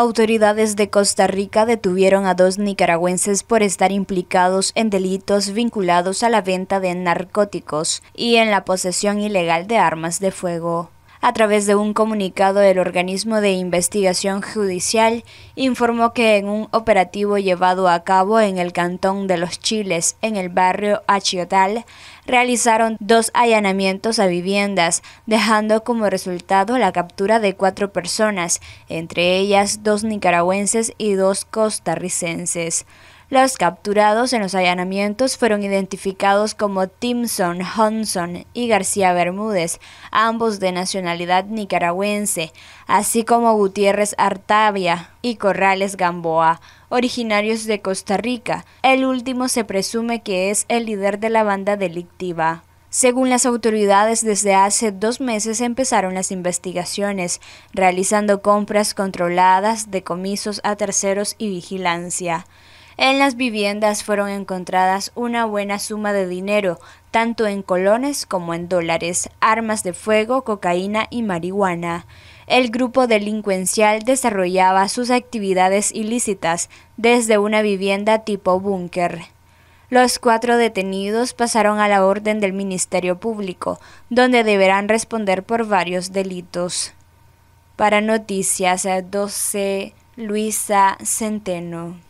Autoridades de Costa Rica detuvieron a dos nicaragüenses por estar implicados en delitos vinculados a la venta de narcóticos y en la posesión ilegal de armas de fuego. A través de un comunicado, el organismo de investigación judicial informó que en un operativo llevado a cabo en el Cantón de los Chiles, en el barrio Achiotal, realizaron dos allanamientos a viviendas, dejando como resultado la captura de cuatro personas, entre ellas dos nicaragüenses y dos costarricenses. Los capturados en los allanamientos fueron identificados como Timson, Johnson y García Bermúdez, ambos de nacionalidad nicaragüense, así como Gutiérrez Artavia y Corrales Gamboa, originarios de Costa Rica. El último se presume que es el líder de la banda delictiva. Según las autoridades, desde hace dos meses empezaron las investigaciones, realizando compras controladas, decomisos a terceros y vigilancia. En las viviendas fueron encontradas una buena suma de dinero, tanto en colones como en dólares, armas de fuego, cocaína y marihuana. El grupo delincuencial desarrollaba sus actividades ilícitas desde una vivienda tipo búnker. Los cuatro detenidos pasaron a la orden del Ministerio Público, donde deberán responder por varios delitos. Para Noticias 12, Luisa Centeno.